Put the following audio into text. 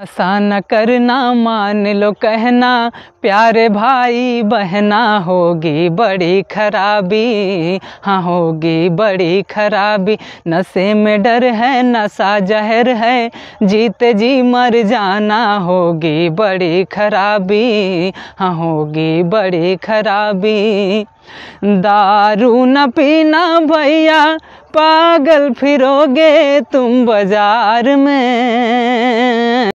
नशा न करना मान लो कहना प्यारे भाई बहना होगी बड़ी खराबी हाँ होगी बड़ी खराबी नशे में डर है नशा जहर है जीते जी मर जाना होगी बड़ी खराबी हाँ होगी बड़ी खराबी दारू न पीना भैया पागल फिरोगे तुम बाजार में